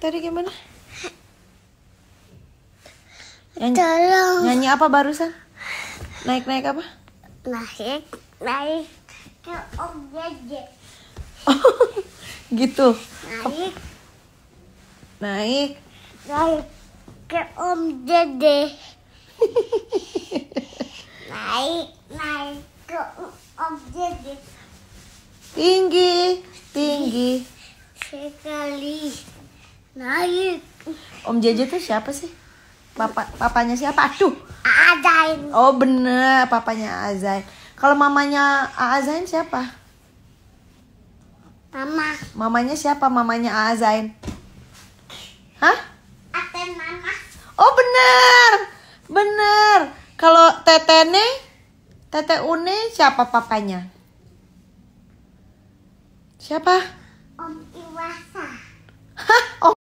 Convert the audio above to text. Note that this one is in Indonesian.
tadi gimana? Nyanyi, Tolong. Nyanyi apa barusan? Naik naik apa? Naik naik ke Om Jeje. gitu. Naik. Naik. Naik ke Om Jeje. naik naik ke Om Jeje. Tinggi tinggi sekali. Naik. Om Jaja tuh siapa sih? Papa, papanya siapa? Aduh. Azain. Oh bener, papanya Azain. Kalau mamanya Azain siapa? Mama. Mamanya siapa? Mamanya Azain. Hah? Aten mama. Oh bener, bener. Kalau tetene, tete une siapa papanya? Siapa? Om Iwasa.